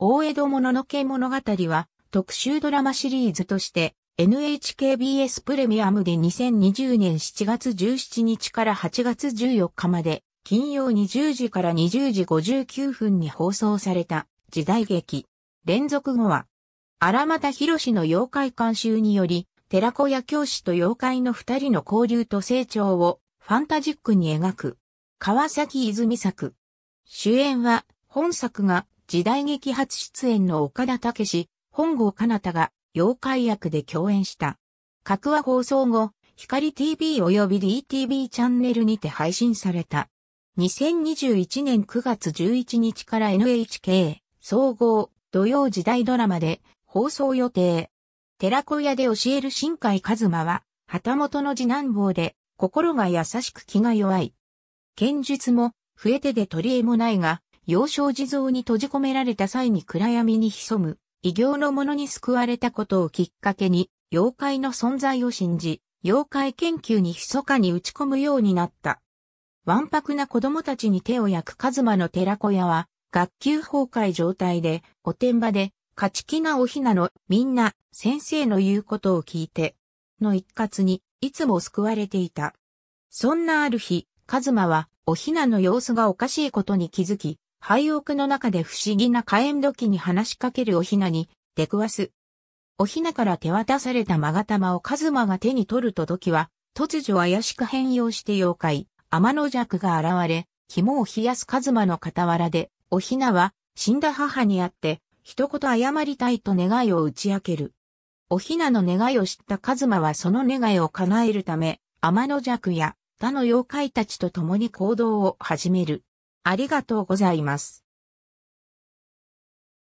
大江戸もののけ物語は特集ドラマシリーズとして NHKBS プレミアムで2020年7月17日から8月14日まで金曜20時から20時59分に放送された時代劇。連続後は荒俣博の妖怪監修により寺子屋教師と妖怪の二人の交流と成長をファンタジックに描く川崎泉作。主演は本作が時代劇初出演の岡田武史、本郷奏太が妖怪役で共演した。各話放送後、光 TV 及び DTV チャンネルにて配信された。2021年9月11日から NHK 総合土曜時代ドラマで放送予定。寺子屋で教える新海一馬は、旗本の次男坊で、心が優しく気が弱い。剣術も、増えてで取り柄もないが、幼少地蔵に閉じ込められた際に暗闇に潜む、異形のものに救われたことをきっかけに、妖怪の存在を信じ、妖怪研究に密かに打ち込むようになった。わんぱくな子供たちに手を焼くカズマの寺子屋は、学級崩壊状態で、おてんばで、勝ち気なおひなの、みんな、先生の言うことを聞いて、の一括に、いつも救われていた。そんなある日、カズマは、おひなの様子がおかしいことに気づき、廃屋の中で不思議な火炎土器に話しかけるおひなに出くわす。おひなから手渡された勾玉をカズマが手に取ると土器は、突如怪しく変容して妖怪、天の弱が現れ、肝を冷やすカズマの傍らで、おひなは、死んだ母に会って、一言謝りたいと願いを打ち明ける。おひなの願いを知ったカズマはその願いを叶えるため、天の弱や他の妖怪たちと共に行動を始める。ありがとうございます。